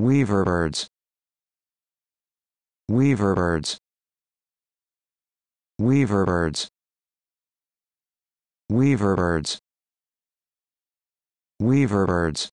Weaverbirds Weaverbirds Weaverbirds Weaverbirds Weaverbirds